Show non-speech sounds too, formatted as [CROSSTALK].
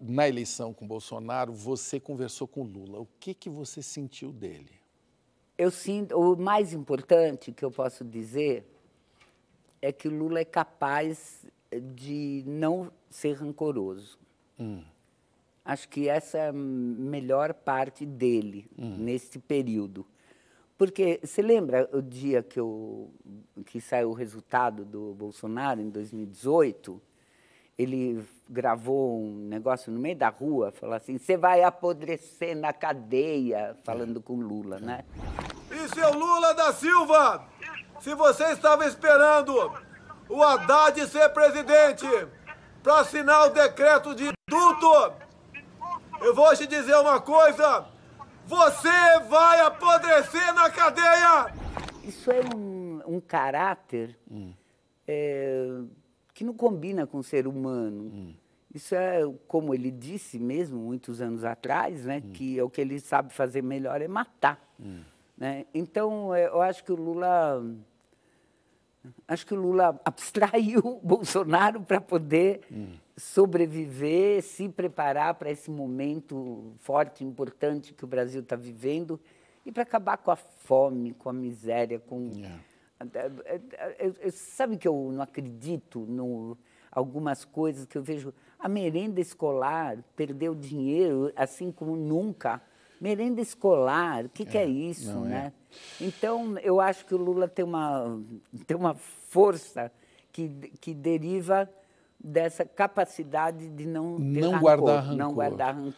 na eleição com Bolsonaro, você conversou com Lula. O que, que você sentiu dele? Eu sinto. O mais importante que eu posso dizer é que Lula é capaz de não ser rancoroso. Hum. Acho que essa é a melhor parte dele hum. neste período. Porque você lembra o dia que, eu, que saiu o resultado do Bolsonaro em 2018? ele gravou um negócio no meio da rua, falou assim: você vai apodrecer na cadeia, falando com Lula, né? E seu é Lula da Silva! Se você estava esperando o Haddad ser presidente para assinar o decreto de indulto, eu vou te dizer uma coisa: você vai apodrecer na cadeia! Isso é um, um caráter. Hum. É que não combina com o ser humano. Hum. Isso é, como ele disse mesmo muitos anos atrás, né, hum. que é o que ele sabe fazer melhor é matar. Hum. Né? Então, é, eu acho que o Lula acho que o Lula [LAUGHS] abstraiu Bolsonaro para poder hum. sobreviver, se preparar para esse momento forte, importante que o Brasil está vivendo e para acabar com a fome, com a miséria, com yeah. É. Eu, sabe que eu não acredito no algumas coisas que eu vejo. A merenda escolar perdeu dinheiro assim como nunca. Merenda escolar, o que, é, que é isso, é. né? É. Então, eu acho que o Lula tem uma, tem uma força que, que deriva dessa capacidade de não, não guardar rancor. Não guardar rancor.